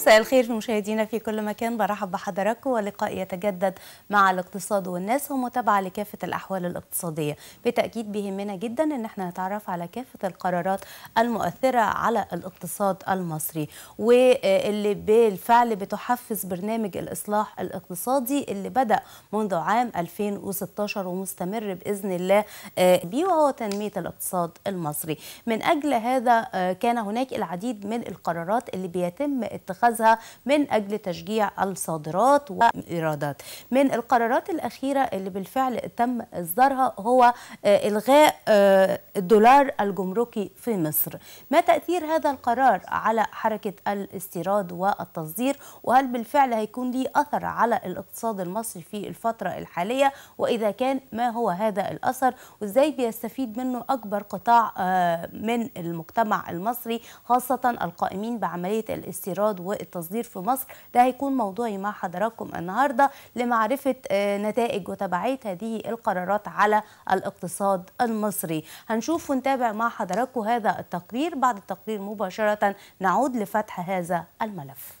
مساء الخير في مشاهدينا في كل مكان برحب بحضراتكم ولقاء يتجدد مع الاقتصاد والناس ومتابعه لكافه الاحوال الاقتصاديه بالتاكيد بيهمنا جدا ان احنا نتعرف على كافه القرارات المؤثره على الاقتصاد المصري واللي بالفعل بتحفز برنامج الاصلاح الاقتصادي اللي بدا منذ عام 2016 ومستمر باذن الله آه، بيه وهو تنميه الاقتصاد المصري من اجل هذا آه، كان هناك العديد من القرارات اللي بيتم اتخاذها اتخاذها من أجل تشجيع الصادرات والإيرادات من القرارات الأخيرة اللي بالفعل تم إصدارها هو آه، إلغاء آه، الدولار الجمركي في مصر ما تأثير هذا القرار على حركة الاستيراد والتصدير وهل بالفعل هيكون ليه أثر على الاقتصاد المصري في الفترة الحالية وإذا كان ما هو هذا الأثر وإزاي بيستفيد منه أكبر قطاع آه، من المجتمع المصري خاصة القائمين بعملية الاستيراد و التصدير في مصر ده هيكون موضوعي مع حضراتكم النهارده لمعرفه آه، نتائج وتبعيه هذه القرارات على الاقتصاد المصري هنشوف ونتابع مع حضراتكم هذا التقرير بعد التقرير مباشره نعود لفتح هذا الملف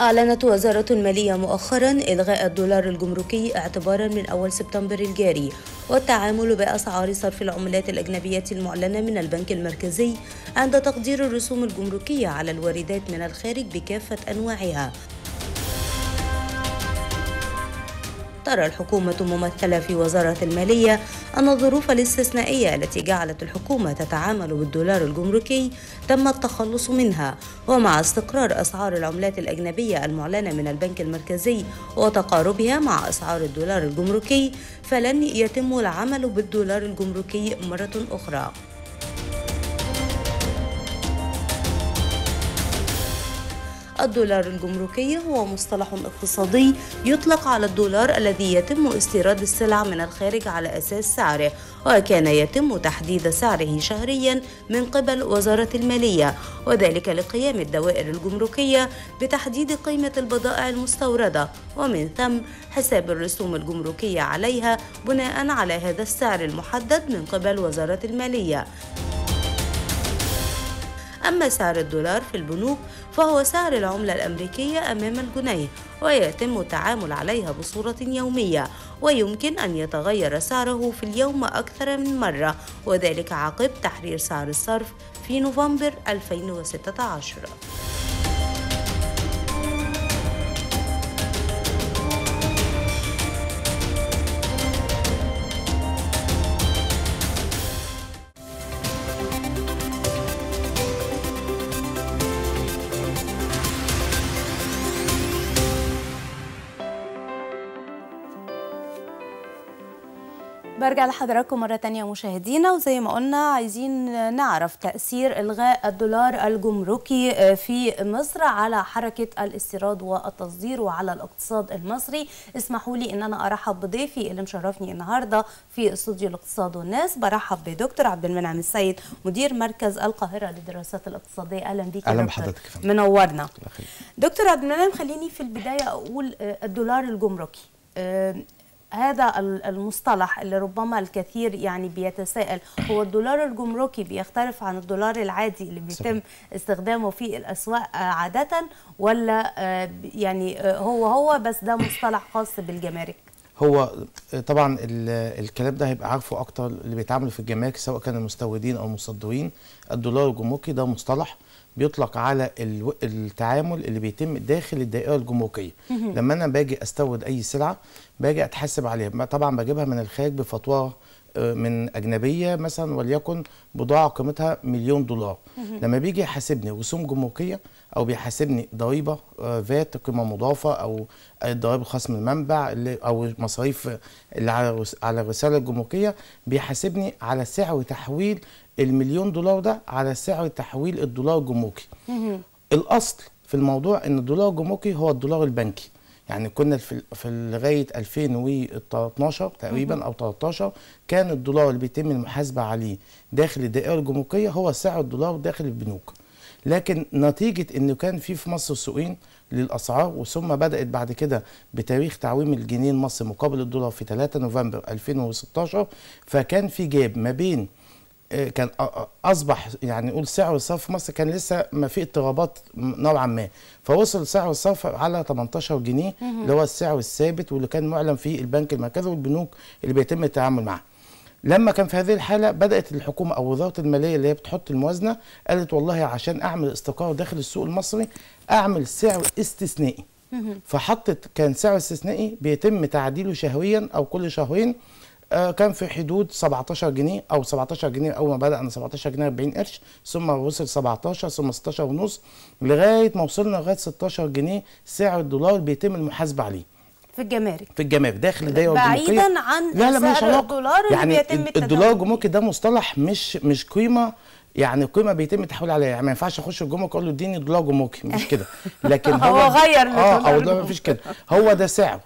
أعلنت وزارة المالية مؤخرا إلغاء الدولار الجمركي اعتبارا من أول سبتمبر الجاري والتعامل بأسعار صرف العملات الأجنبية المعلنة من البنك المركزي عند تقدير الرسوم الجمركية على الواردات من الخارج بكافة أنواعها ترى الحكومة ممثلة في وزارة المالية أن الظروف الاستثنائية التي جعلت الحكومة تتعامل بالدولار الجمركي تم التخلص منها ومع استقرار أسعار العملات الأجنبية المعلنة من البنك المركزي وتقاربها مع أسعار الدولار الجمركي فلن يتم العمل بالدولار الجمركي مرة أخرى الدولار الجمركي هو مصطلح اقتصادي يطلق على الدولار الذي يتم استيراد السلع من الخارج على أساس سعره وكان يتم تحديد سعره شهريا من قبل وزارة المالية وذلك لقيام الدوائر الجمركية بتحديد قيمة البضائع المستوردة ومن ثم حساب الرسوم الجمركية عليها بناء على هذا السعر المحدد من قبل وزارة المالية أما سعر الدولار في البنوك فهو سعر العملة الأمريكية أمام الجنيه ويتم التعامل عليها بصورة يومية ويمكن أن يتغير سعره في اليوم أكثر من مرة وذلك عقب تحرير سعر الصرف في نوفمبر 2016 برجع لحضراتكم مرة تانية مشاهدينا وزي ما قلنا عايزين نعرف تأثير إلغاء الدولار الجمركي آه، في مصر على حركة الاستيراد والتصدير وعلى الاقتصاد المصري اسمحوا لي إن أنا أرحب بضيفي اللي مشرفني النهاردة في استوديو الاقتصاد والناس برحب بدكتور عبد المنعم السيد مدير مركز القاهرة للدراسات الاقتصادية أهلا بيك أهلا بحضرتك منورنا دكتور عبد المنعم خليني في البداية أقول آه، الدولار الجمركي آه، هذا المصطلح اللي ربما الكثير يعني بيتساءل هو الدولار الجمركي بيختلف عن الدولار العادي اللي بيتم استخدامه في الأسواق آه، عادة ولا آه، يعني آه، هو هو بس ده مصطلح خاص بالجمارك هو طبعا الكلام ده هيبقى عارفه اكتر اللي بيتعاملوا في الجمارك سواء كانوا المستوردين او المصدرين الدولار الجمركي ده مصطلح بيطلق على التعامل اللي بيتم داخل الدائره الجمركيه لما انا باجي استورد اي سلعه باجي اتحاسب عليها طبعا بجيبها من الخارج بفاتوره من اجنبيه مثلا وليكن بضاعه قيمتها مليون دولار لما بيجي يحاسبني رسوم جمركيه او بيحاسبني ضريبه آه، فات قيمه مضافه او الضرائب خصم المنبع او مصاريف اللي على الرساله الجمركيه بيحاسبني على سعر تحويل المليون دولار ده على سعر تحويل الدولار الجمركي الاصل في الموضوع ان الدولار الجمركي هو الدولار البنكي يعني كنا في في لغايه 2012 تقريبا او 13 كان الدولار اللي بيتم المحاسبه عليه داخل الدائره الجمركيه هو سعر الدولار داخل البنوك لكن نتيجه انه كان في في مصر سوقين للاسعار وثم بدات بعد كده بتاريخ تعويم الجنيه المصري مقابل الدولار في 3 نوفمبر 2016 فكان في جاب ما بين آه، كان اصبح يعني نقول سعر الصرف في مصر كان لسه ما في اضطرابات نوعا ما فوصل سعر الصرف على 18 جنيه اللي هو السعر الثابت واللي كان معلن فيه البنك المركزي والبنوك اللي بيتم التعامل معاها لما كان في هذه الحاله بدات الحكومه او وزاره الماليه اللي هي بتحط الموازنه قالت والله عشان اعمل استقرار داخل السوق المصري اعمل سعر استثنائي فحطت كان سعر استثنائي بيتم تعديله شهريا او كل شهرين آه، كان في حدود 17 جنيه او 17 جنيه اول ما بدانا 17 جنيه 40 قرش ثم وصل 17 ثم 16 ونص لغايه ما وصلنا لغايه 16 جنيه سعر الدولار بيتم المحاسبه عليه في الجمارك في الجمارك داخل الدائره الجمركيه بعيدا عن لا لا سعر الدولار اللي يعني بيتم التداول الدولار الجمركي ده مصطلح مش مش قيمه يعني القيمه بيتم التحويل عليها يعني ما ينفعش اخش الجمرك اقول له اديني دولار جمركي مش كده لكن هو هو غير اه او ده ما فيش كده هو ده سعر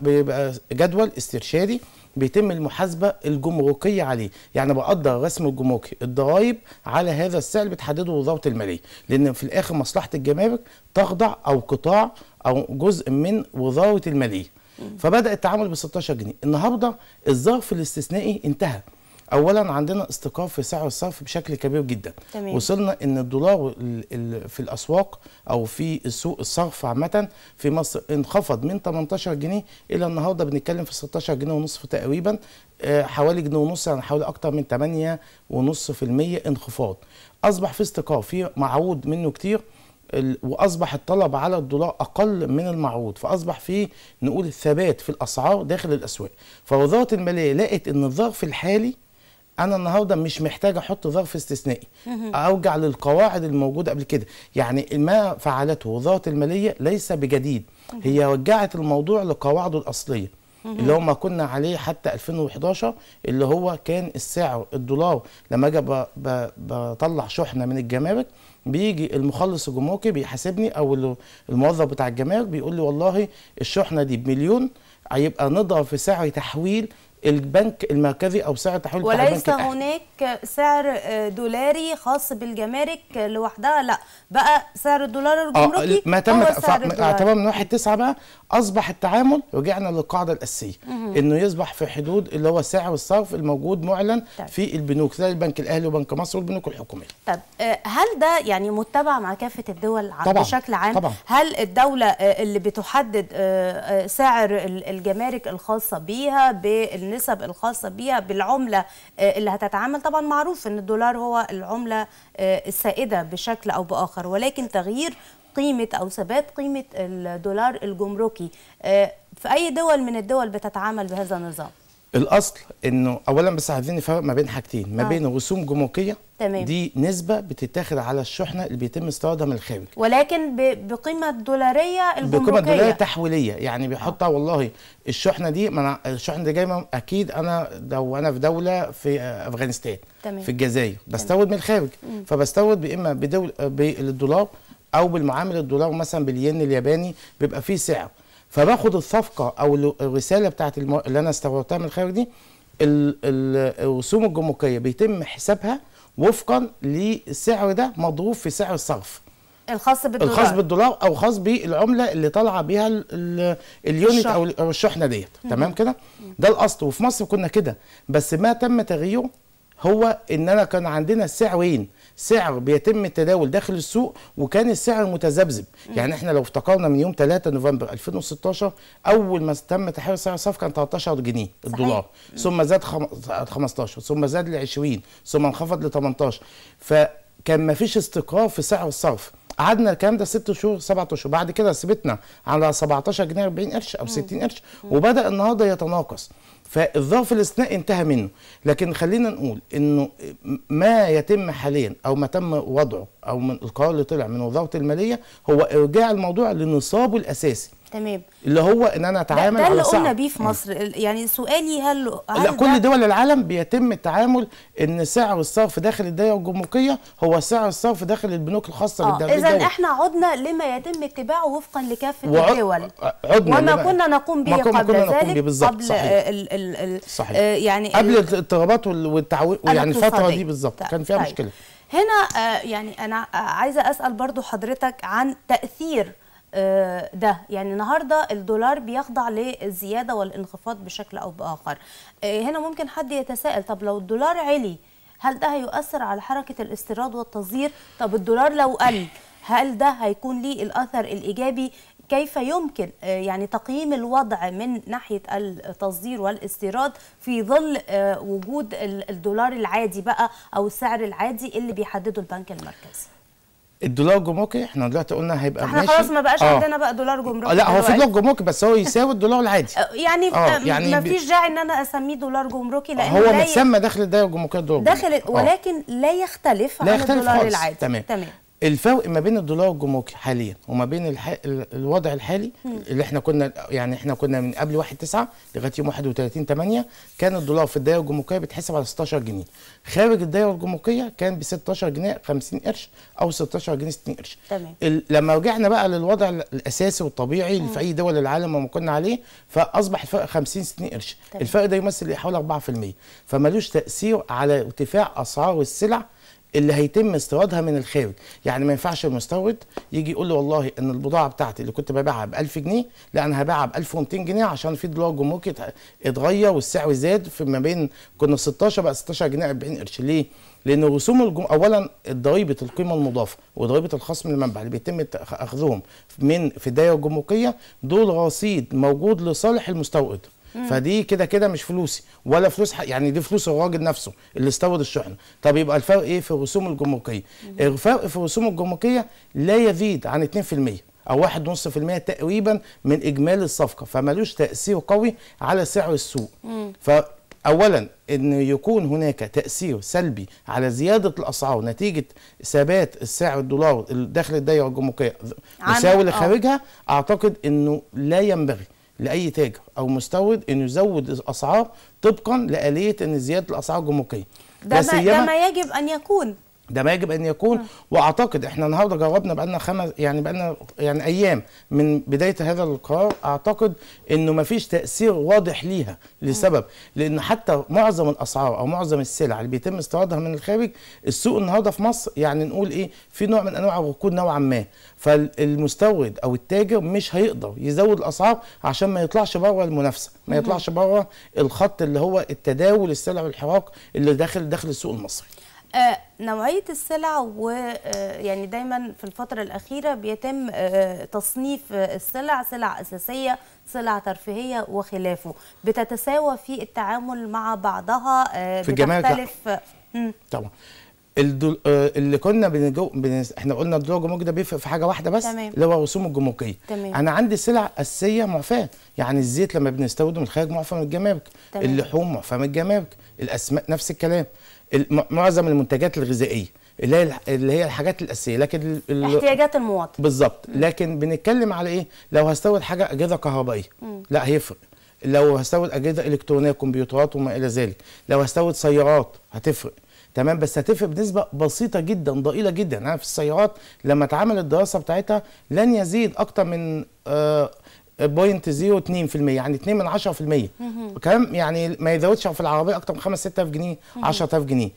بيبقى جدول استرشادي بيتم المحاسبه الجمركيه عليه يعني بقدر رسم الجمركي الضرايب على هذا السعر بتحدده وزاره الماليه لان في الاخر مصلحه الجمارك تخضع او قطاع او جزء من وزاره الماليه فبدا التعامل ب 16 جنيه النهارده الظرف الاستثنائي انتهى اولا عندنا استقاف في سعر الصرف بشكل كبير جدا تمام. وصلنا ان الدولار في الاسواق او في سوق الصرف عامه في مصر انخفض من 18 جنيه الى النهارده بنتكلم في 16 جنيه ونصف تقريبا آه، حوالي جنيه ونص يعني حوالي اكتر من 8.5% انخفاض اصبح في استقاف في معروض منه كتير واصبح الطلب على الدولار اقل من المعروض فاصبح في نقول ثبات في الاسعار داخل الاسواق فوزاره الماليه لقت ان الظرف الحالي انا النهارده مش محتاج احط ظرف استثنائي ارجع للقواعد الموجوده قبل كده يعني ما فعلته وزاره الماليه ليس بجديد هي رجعت الموضوع لقواعده الاصليه اللي هو ما كنا عليه حتى 2011 اللي هو كان السعر الدولار لما اجي بطلع شحنه من الجمارك بيجي المخلص الجمركي بيحاسبني او الموظف بتاع الجمارك بيقول لي والله الشحنه دي بمليون هيبقى نضرب في سعر تحويل البنك المركزي او سعر تحويل وليس هناك سعر دولاري خاص بالجمارك لوحدها لا بقى سعر الدولار آه، الجمركي آه ما تم اعتبار من 1 9 بقى اصبح التعامل رجعنا للقاعده الاساسيه انه يصبح في حدود اللي هو سعر الصرف الموجود معلن طيب. في البنوك زي البنك الاهلي وبنك مصر والبنوك الحكوميه طب آه، هل ده يعني متبع مع كافه الدول طبعًا. بشكل عام طبعًا. هل الدوله آه، اللي بتحدد سعر الجمارك الخاصه بيها بالنسبه النسب الخاصه بها بالعمله آه، اللي هتتعامل طبعا معروف ان الدولار هو العمله آه، السائده بشكل او باخر ولكن تغيير قيمه او ثبات قيمه الدولار الجمركي آه، في اي دول من الدول بتتعامل بهذا النظام الاصل انه اولا بس عايزين نفرق ما بين حاجتين ما آه. بين رسوم جمركيه تمام. دي نسبه بتتاخد على الشحنه اللي بيتم استيرادها من الخارج ولكن ب... بقيمه دولاريه الجمركيه بقيمه دولاريه تحويليه يعني بيحطها آه. والله الشحنه دي ما انا الشحنه دي جايه اكيد انا لو انا في دوله في افغانستان تمام. في الجزائر بستورد من الخارج فبستورد اما بدول بالدولار او بالمعامل الدولار مثلا بالين الياباني بيبقى فيه سعر فباخد الصفقه او الرساله بتاعت اللي انا استوردتها من الخارج دي الرسوم الجمركيه بيتم حسابها وفقا للسعر ده مضروب في سعر الصرف الخاص بالدولار الخاص بالدولار او خاص بالعمله اللي طالعه بيها اليونت او الشحنه ديت تمام كده ده الاصل وفي مصر كنا كده بس ما تم تغييره هو ان انا كان عندنا السعرين سعر بيتم التداول داخل السوق وكان السعر متذبذب يعني احنا لو افتكرنا من يوم 3 نوفمبر 2016 اول ما تم تحرير سعر الصرف كان 13 جنيه صحيح. الدولار ثم زاد 15 ثم زاد ل 20 ثم انخفض ل 18 فكان ما فيش استقرار في سعر الصرف قعدنا الكلام ده ست شهور سبعة شهور بعد كده ثبتنا على 17 جنيه 40 قرش او 60 قرش وبدا النهارده يتناقص فالظرف الاستثنائي انتهى منه لكن خلينا نقول انه ما يتم حاليا او ما تم وضعه او من القرار اللي طلع من وزاره الماليه هو ارجاع الموضوع لنصابه الاساسي تمام اللي هو ان انا اتعامل ده, ده اللي قلنا بيه في مصر يعني سؤالي هل, هل لا كل دول العالم بيتم التعامل ان سعر الصرف داخل الدائره الجمركيه هو سعر الصرف داخل البنوك الخاصه آه بالدوله اذا احنا عدنا لما يتم اتباعه وفقا لكافه وع... الدول آه، عدنا وما كنا نقوم به قبل ذلك قبل صحيح. ال ال ال صحيح. آه يعني قبل الاضطرابات والتعويض يعني الفتره دي بالظبط طيب، كان فيها طيب. مشكله هنا آه، يعني انا عايزه اسال برضو حضرتك عن تاثير آه، ده يعني النهارده الدولار بيخضع للزياده والانخفاض بشكل او باخر آه، هنا ممكن حد يتساءل طب لو الدولار علي هل ده هيؤثر على حركه الاستيراد والتصدير طب الدولار لو قل هل ده هيكون لي الاثر الايجابي كيف يمكن آه، يعني تقييم الوضع من ناحيه التصدير والاستيراد في ظل وجود الدولار العادي بقى او السعر العادي اللي بيحدده البنك المركزي الدولار جمركي احنا دلوقتي قلنا هيبقى احنا ماشي احنا خلاص ما بقاش آه. عندنا بقى دولار جمركي آه، لا هو في دولار جمركي بس هو يساوي الدولار العادي يعني آه،, آه. يعني ما فيش داعي ان انا اسميه دولار جمركي لان هو متسمى داخل الدائره الجمركيه الدولار داخل آه. ولكن لا يختلف لا عن يختلف الدولار خالص. العادي تمام تمام الفرق ما بين الدولار الجمركي حاليا وما بين الح... الوضع الحالي اللي احنا كنا يعني احنا كنا من قبل 1 9 لغايه يوم 31 8 كان الدولار في الدائره الجمركيه بيتحسب على 16 جنيه خارج الدائره الجمركيه كان ب 16 جنيه 50 قرش او 16 جنيه 60 قرش تمام ال... لما رجعنا بقى للوضع الاساسي والطبيعي مم. في اي دول العالم ما كنا عليه فاصبح الفرق 50 60 قرش الفرق ده يمثل حوالي 4% فمالوش تاثير على ارتفاع اسعار السلع اللي هيتم استيرادها من الخارج يعني ما ينفعش المستورد يجي يقول له والله ان البضاعه بتاعتي اللي كنت ببيعها ب 1000 جنيه لا انا هبيعها ب 1200 جنيه عشان في دولار جمركي اتغير والسعر زاد في ما بين كنا 16 بقى 16 جنيه 40 قرش ليه لان رسوم الجم... اولا ضريبه القيمه المضافه وضريبه الخصم المنبع اللي بيتم اخذهم من في الدائره الجمركيه دول رصيد موجود لصالح المستورد فدي كده كده مش فلوسي ولا فلوس يعني دي فلوس الراجل نفسه اللي استورد الشحنه طب يبقى الفرق ايه في الرسوم الجمركيه الفرق في الرسوم الجمركيه لا يزيد عن 2% او 1.5% تقريبا من اجمالي الصفقه فمالوش تاثير قوي على سعر السوق ف اولا ان يكون هناك تاثير سلبي على زياده الاسعار نتيجه ثبات السعر الدولار داخل الدائره الجمركيه مساوي لخارجها آه. اعتقد انه لا ينبغي لاي تاجر او مستورد انه يزود الاسعار طبقا لاليه ان زياده الاسعار الجمركيه ده, ده ما يجب ان يكون ده ما يجب ان يكون آه. واعتقد احنا النهارده جربنا بقالنا خمس يعني بقالنا يعني ايام من بدايه هذا القرار اعتقد انه ما فيش تاثير واضح ليها لسبب آه. لان حتى معظم الاسعار او معظم السلع اللي بيتم استيرادها من الخارج السوق النهارده في مصر يعني نقول ايه في نوع من انواع الركود نوعا ما فالمستورد او التاجر مش هيقدر يزود الاسعار عشان ما يطلعش بره المنافسه ما آه. يطلعش بره الخط اللي هو التداول السلع والحراك اللي داخل داخل السوق المصري آه، نوعية السلع ويعني آه، دايما في الفترة الأخيرة بيتم آه، تصنيف السلع سلع أساسية سلع ترفيهية وخلافه بتتساوى في التعامل مع بعضها في بتختلف طبعا اللي كنا بنجو... بن... احنا قلنا الدولار الجمركي ده بيفرق في حاجه واحده بس تمام. اللي هو الرسوم الجمركيه انا عندي سلع اساسيه معفاه يعني الزيت لما بنستورده من الخارج معفى من الجمارك اللحوم معفاه من الجمارك الاسماء نفس الكلام معظم المنتجات الغذائيه اللي هي اللي هي الحاجات الاساسيه لكن احتياجات المواطن بالظبط لكن بنتكلم على ايه لو هستورد حاجه اجهزه كهربائيه لا هيفرق لو هستورد اجهزه الكترونيه كمبيوترات وما الى ذلك لو هستورد سيارات هتفرق تمام بس هتفرق بنسبه بسيطه جدا ضئيله جدا انا يعني في السيارات لما اتعمل الدراسه بتاعتها لن يزيد اكتر من آه بوينت 0.2% يعني 2 من 10% كم يعني ما يزودش في العربيه اكتر من 5 6000 جنيه 10000 جنيه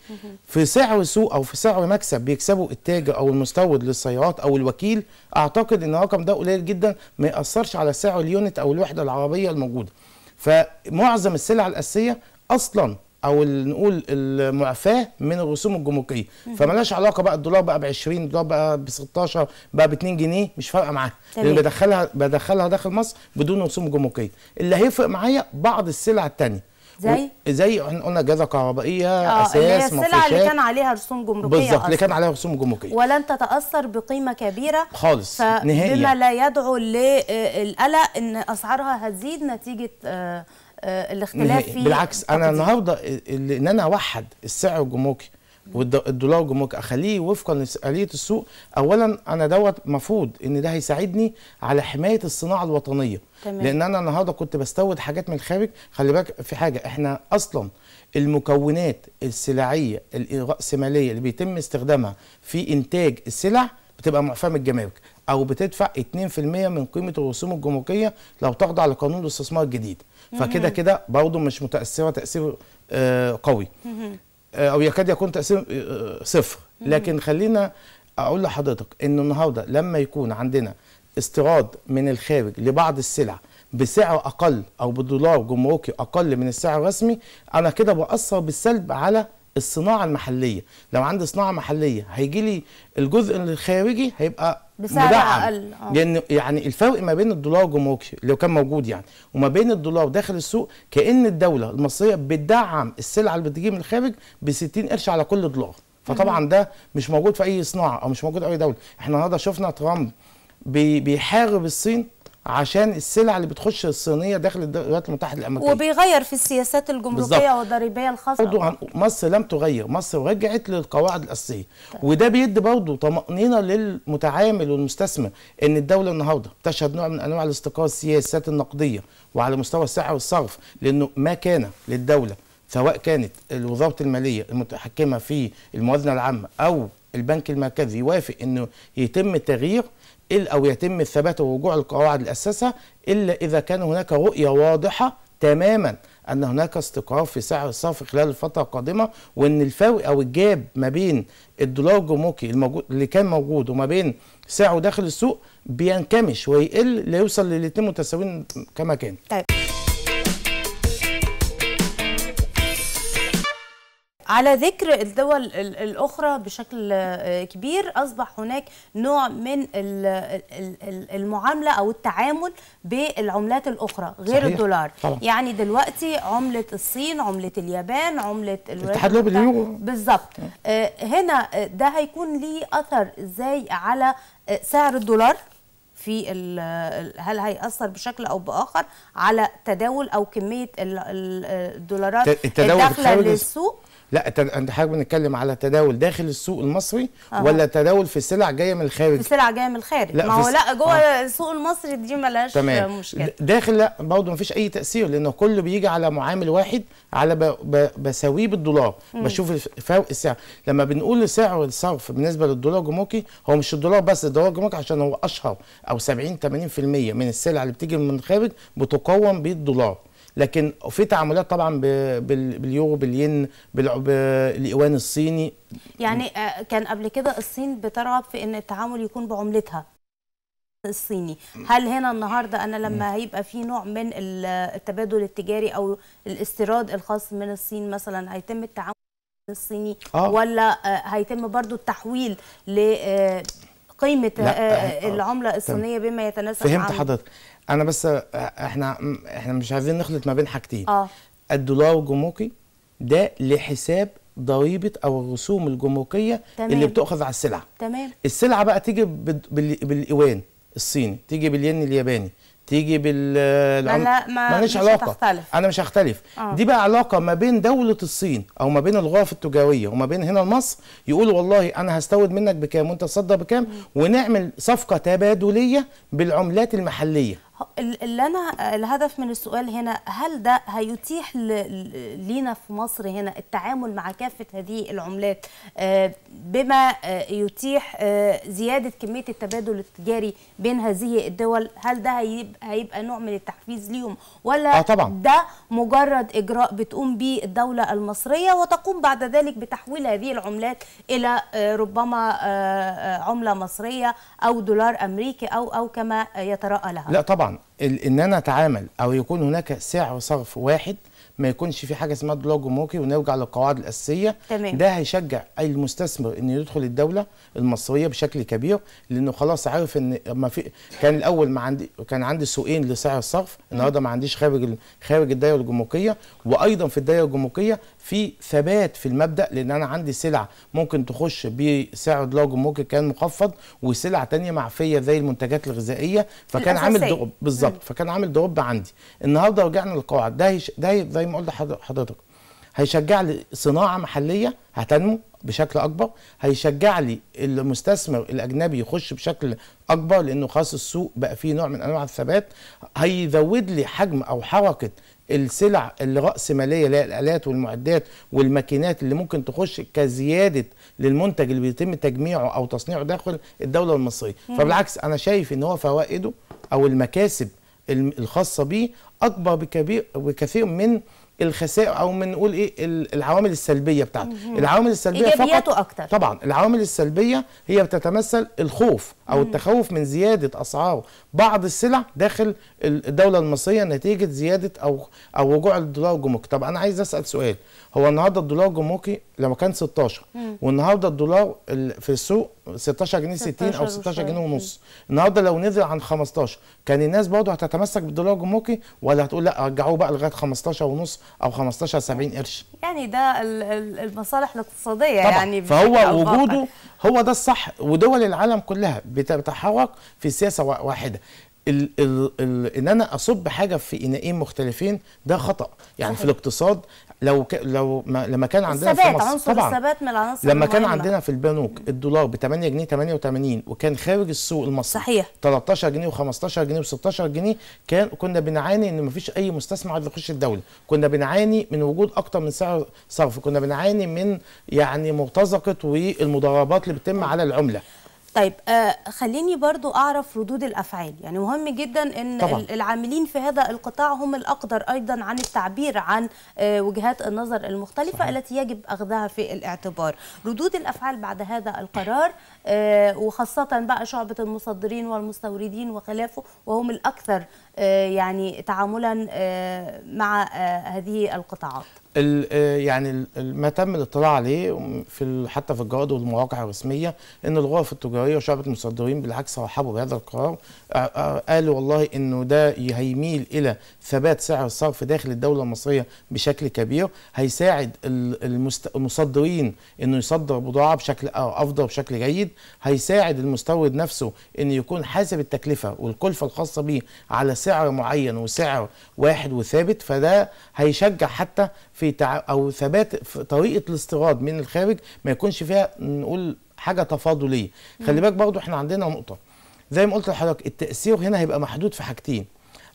في سعر سوق او في سعر مكسب بيكسبه التاجر او المستورد للسيارات او الوكيل اعتقد ان الرقم ده قليل جدا ما ياثرش على سعر اليونت او الوحده العربيه الموجوده فمعظم السلع الاساسيه اصلا او نقول المعفاه من الرسوم الجمركيه فمالهاش علاقه بقى الدولار بقى ب 20 الدولار بقى ب 16 بقى ب 2 جنيه مش فارقه معاها لان بدخلها بدخلها داخل مصر بدون رسوم جمركيه اللي هيفرق معايا بعض السلع الثانيه زي زي احنا قلنا جازه كهربائيه آه اساس يعني السلع اللي كان عليها رسوم جمركيه بالظبط اللي كان عليها رسوم جمركيه ولن تتاثر بقيمه كبيره خالص نهائيا بما لا يدعو للقلق آه، ان اسعارها هتزيد نتيجه آه آه، الاختلاف فيه بالعكس انا النهارده ان انا اوحد السعر الجمركي والدولار الجمركي اخليه وفقا لاليه السوق اولا انا دوت مفروض ان ده هيساعدني على حمايه الصناعه الوطنيه تمام. لان انا النهارده كنت بستورد حاجات من الخارج خلي بالك في حاجه احنا اصلا المكونات السلعيه الراسماليه اللي بيتم استخدامها في انتاج السلع بتبقى معفاه من الجمارك او بتدفع 2% من قيمه الرسوم الجمركيه لو تخضع لقانون الاستثمار الجديد فكده كده برضه مش متاثره تاثير آه، قوي آه، او يكاد يكون تاثير آه، صفر لكن خلينا اقول لحضرتك ان النهارده لما يكون عندنا استيراد من الخارج لبعض السلع بسعر اقل او بدولار جمركي اقل من السعر الرسمي انا كده باثر بالسلب على الصناعه المحليه لو عندي صناعه محليه هيجي لي الجزء الخارجي هيبقى بسعر اقل اه لان يعني الفرق ما بين الدولار الجمركي لو كان موجود يعني وما بين الدولار داخل السوق كان الدوله المصريه بتدعم السلعه اللي بتجي من الخارج ب 60 قرش على كل دولار فطبعا ده مش موجود في اي صناعه او مش موجود في اي دوله احنا النهارده شفنا ترامب بيحارب الصين عشان السلع اللي بتخش الصينيه داخل الولايات المتحده الامريكيه وبيغير في السياسات الجمركيه والضريبيه الخاصه برضه مصر لم تغير مصر رجعت للقواعد الاساسيه طيب. وده بيدي برضه طمانينه للمتعامل والمستثمر ان الدوله النهارده تشهد نوع من انواع الاستقرار السياسات النقديه وعلى مستوى السعر والصرف لانه ما كان للدوله سواء كانت وزاره الماليه المتحكمه في الموازنه العامه او البنك المركزي يوافق انه يتم تغيير إلا أو يتم الثبات ورجوع القواعد اللي أسسها إلا إذا كان هناك رؤية واضحة تماما أن هناك استقرار في سعر الصرف خلال الفترة القادمة وأن الفاوي أو الجاب ما بين الدولار الجمركي اللي كان موجود وما بين سعره داخل السوق بينكمش ويقل ليوصل للاتنين متساويين كما كان. طيب. على ذكر الدول الأخرى بشكل آه، كبير أصبح هناك نوع من المعاملة أو التعامل بالعملات الأخرى غير صحيح. الدولار طبعا. يعني دلوقتي عملة الصين عملة اليابان عملة الاتحاد الأوروبي اليورو بالظبط آه. آه، هنا ده هيكون ليه أثر إزاي على سعر الدولار في هل هيأثر بشكل أو بآخر على تداول أو كمية الدولارات الداخلة للسوق لا انت حضرتك بنتكلم على تداول داخل السوق المصري أه. ولا تداول في سلع جايه من الخارج؟ في سلع جايه من الخارج لا ما هو لا جوه آه. السوق المصري دي ملهاش تمام. مشكله داخل لا برضه مفيش اي تاثير لانه كله بيجي على معامل واحد على ب... ب... بساويه بالدولار مم. بشوف فرق السعر لما بنقول سعر الصرف بالنسبه للدولار الجمركي هو مش الدولار بس الدولار الجمركي عشان هو اشهر او 70 80% من السلع اللي بتيجي من الخارج بتقوم بالدولار لكن في تعاملات طبعا باليورو بالين بالايوان الصيني يعني آه، كان قبل كده الصين بترغب في ان التعامل يكون بعملتها الصيني هل هنا النهارده انا لما هيبقى في نوع من التبادل التجاري او الاستيراد الخاص من الصين مثلا هيتم التعامل الصيني آه. ولا آه، هيتم برضو التحويل ل آه، قيمه العمله الصينيه بما يتناسب مع فهمت حضرتك انا بس احنا احنا مش عايزين نخلط ما بين حاجتين اه الدولار الجمركي ده لحساب ضريبه او الرسوم الجمركيه تمام. اللي بتؤخذ على السلعه تمام السلعه بقى تيجي بالايوان الصيني تيجي بالين الياباني تيجي بالعم... لا ما مش علاقه هتختلف. انا مش هختلف آه. دي بقى علاقه ما بين دوله الصين او ما بين الغرف التجاريه وما بين هنا مصر يقول والله انا هستورد منك بكام وانت تصدر بكام ونعمل صفقه تبادليه بالعملات المحليه اللي انا الهدف من السؤال هنا هل ده هيتيح لينا في مصر هنا التعامل مع كافه هذه العملات آه، بما آه، يتيح آه، زياده كميه التبادل التجاري بين هذه الدول هل ده هيبقى, هيبقى نوع من التحفيز ليهم ولا آه طبعا. ده مجرد اجراء بتقوم به الدوله المصريه وتقوم بعد ذلك بتحويل هذه العملات الى ربما عمله مصريه او دولار امريكي او او كما يتراءى لها لا طبعا طبعا ان انا اتعامل او يكون هناك سعر وصرف واحد ما يكونش في حاجه اسمها دولار جمركي ونرجع للقواعد الاساسيه تمام. ده هيشجع اي المستثمر انه يدخل الدوله المصريه بشكل كبير لانه خلاص عارف ان ما في كان الاول ما عندي كان عندي سوقين لسعر الصرف النهارده ما عنديش خارج خارج الدايره الجمركيه وايضا في الدايره الجمركيه في ثبات في المبدا لان انا عندي سلع ممكن تخش بسعر دلوج ممكن كان مخفض وسلع تانية معفيه زي المنتجات الغذائيه فكان عامل دروب بالظبط فكان عامل دروب عندي النهارده رجعنا للقواعد ده ده زي ما قلت حضرتك هيشجع لي صناعه محليه هتنمو بشكل اكبر هيشجع لي المستثمر الاجنبي يخش بشكل اكبر لانه خلاص السوق بقى فيه نوع من انواع الثبات هيزود لي حجم او حركه السلع الرأسمالية اللي هي الآلات والمعدات والماكينات اللي ممكن تخش كزيادة للمنتج اللي بيتم تجميعه أو تصنيعه داخل الدولة المصرية مم. فبالعكس أنا شايف إن هو فوائده أو المكاسب الخاصة بيه أكبر بكبير بكثير من الخسائر او بنقول ايه العوامل السلبيه بتاعته العوامل السلبيه فقط أكتر. طبعا العوامل السلبيه هي بتتمثل الخوف او التخوف من زياده اسعار بعض السلع داخل الدوله المصريه نتيجه زياده او او رجوع الدولار الجمركي طب انا عايز اسال سؤال هو النهارده الدولار الجمركي لما كان 16 والنهارده الدولار في السوق 16 جنيه 60 او 16 جنيه ونص النهارده لو نزل عن 15 كان الناس برضه هتتمسك بالدولار الجمركي ولا هتقول لا رجعوه بقى لغايه 15 ونص او 15 70 قرش يعني ده المصالح الاقتصاديه طبعًا. يعني فهو وجوده هو ده الصح ودول العالم كلها بتتحرك في سياسه واحده ال ال ال ان انا اصب حاجه في انائين مختلفين ده خطا يعني صحيح. في الاقتصاد لو ك... لو ما... لما كان عندنا في مصر عنصر طبعا الثبات من العناصر لما كان عندنا في البنوك الدولار ب 8 جنيه 88 وكان خارج السوق المصري صحيح 13 جنيه و15 جنيه و16 جنيه كان كنا بنعاني ان ما فيش اي مستثمر عايز يخش الدوله كنا بنعاني من وجود اكتر من سعر صرف كنا بنعاني من يعني مرتزقه والمضاربات اللي بتتم على العمله طيب آه خليني برضو اعرف ردود الافعال يعني مهم جدا ان طبعا. العاملين في هذا القطاع هم الاقدر ايضا عن التعبير عن آه وجهات النظر المختلفه صحيح. التي يجب اخذها في الاعتبار ردود الافعال بعد هذا القرار آه وخاصه بقى شعبه المصدرين والمستوردين وخلافه وهم الاكثر آه، يعني تعاملا آه، مع آه، هذه القطاعات يعني ما تم الاطلاع عليه في حتى في الجرائد والمواقع الرسميه ان الغرف التجاريه وشعبه المصدرين بالعكس رحبوا بهذا القرار قالوا والله انه ده هيميل الى ثبات سعر الصرف داخل الدوله المصريه بشكل كبير هيساعد المصدرين انه يصدر بضاعه بشكل افضل بشكل جيد هيساعد المستورد نفسه انه يكون حاسب التكلفه والكلفه الخاصه به على سعر بسعر معين وسعر واحد وثابت فده هيشجع حتى في تع... او ثبات في طريقه الاستيراد من الخارج ما يكونش فيها نقول حاجه تفاضليه خلي بالك برضو احنا عندنا نقطه زي ما قلت لحضرتك التاثير هنا هيبقى محدود في حاجتين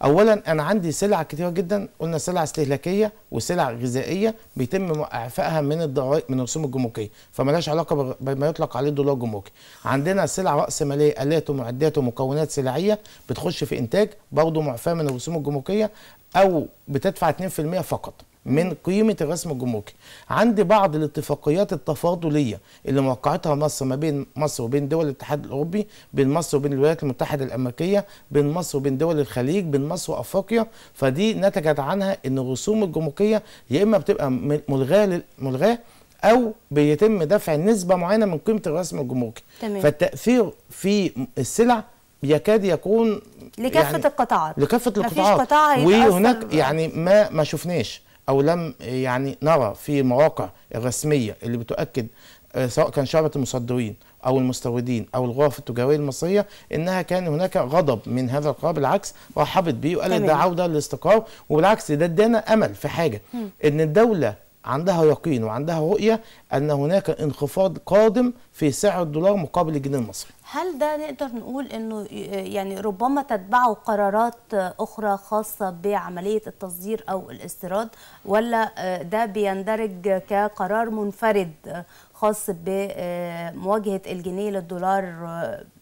اولا انا عندي سلع كتيره جدا قلنا سلع استهلاكيه وسلع غذائيه بيتم اعفائها من الضرائب من الرسوم الجمركيه فمالهاش علاقه بما يطلق عليه الدولار الجمركي عندنا سلع راس ماليه الات ومعدات ومكونات سلعيه بتخش في انتاج برضه معفاه من الرسوم الجمركيه او بتدفع 2% فقط من قيمه الرسم الجمركي عند بعض الاتفاقيات التفاضليه اللي موقعتها مصر ما بين مصر وبين دول الاتحاد الاوروبي بين مصر وبين الولايات المتحده الامريكيه بين مصر وبين دول الخليج بين مصر وافريقيا فدي نتجت عنها ان الرسوم الجمركيه يا اما بتبقى ملغاه ملغاه او بيتم دفع نسبه معينه من قيمه الرسم الجمركي فالتاثير في السلع يكاد يكون لكافه يعني القطاعات لكافه القطاعات وهناك يعني ما ما شفناش او لم يعني نرى في مواقع الرسميه اللي بتؤكد آه، سواء كان شعبة المصدرين أو المستوردين أو الغرف التجارية المصرية إنها كان هناك غضب من هذا القرار بالعكس رحبت بيه وقالت ده عودة للاستقرار وبالعكس ده ادانا أمل في حاجة م. إن الدولة عندها يقين وعندها رؤية أن هناك انخفاض قادم في سعر الدولار مقابل الجنيه المصري هل ده نقدر نقول انه يعني ربما تتبعه قرارات اخرى خاصه بعمليه التصدير او الاستيراد ولا آه، ده بيندرج كقرار منفرد آه، خاص بمواجهه آه، الجنيه للدولار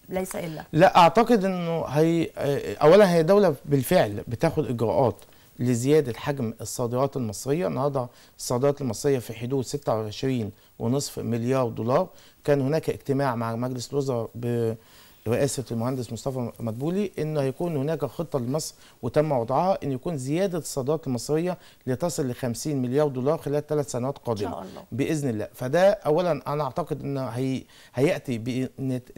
ليس الا لا اعتقد انه هي اولا هي دوله بالفعل بتاخد اجراءات لزيادة حجم الصادرات المصرية النهاردة الصادرات المصرية في حدود 26.5 مليار دولار كان هناك اجتماع مع مجلس الوزراء برئاسة المهندس مصطفى مدبولي أن هيكون هناك خطة لمصر وتم وضعها أن يكون زيادة الصادرات المصرية لتصل ل 50 مليار دولار خلال ثلاث سنوات قادمة الله. بإذن الله فده أولا أنا أعتقد أنه هي... هيأتي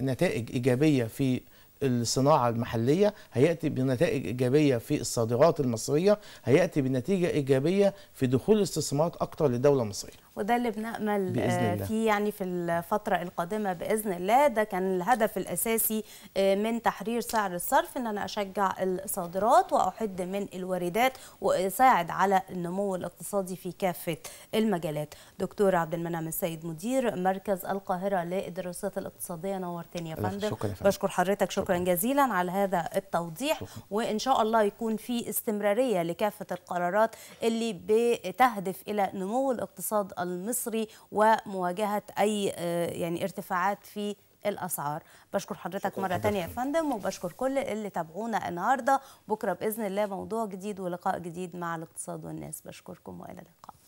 بنتائج إيجابية في الصناعه المحليه هياتي بنتائج ايجابيه في الصادرات المصريه هياتي بنتيجه ايجابيه في دخول استثمارات اكتر للدوله المصريه وده اللي بنأمل آه، فيه يعني في الفترة القادمة بإذن الله ده كان الهدف الأساسي آه، من تحرير سعر الصرف إن أنا أشجع الصادرات وأحد من الواردات وأساعد على النمو الاقتصادي في كافة المجالات دكتور عبد المنعم السيد مدير مركز القاهرة للدراسات الاقتصادية نورتني يا فندم شكرا بشكر حضرتك شكرا. شكرا جزيلا على هذا التوضيح وان شاء الله يكون في استمراريه لكافه القرارات اللي بتهدف الى نمو الاقتصاد المصري ومواجهه اي آه، يعني ارتفاعات في الاسعار بشكر حضرتك مره ثانيه يا فندم وبشكر كل اللي تابعونا النهارده بكره باذن الله موضوع جديد ولقاء جديد مع الاقتصاد والناس بشكركم والى اللقاء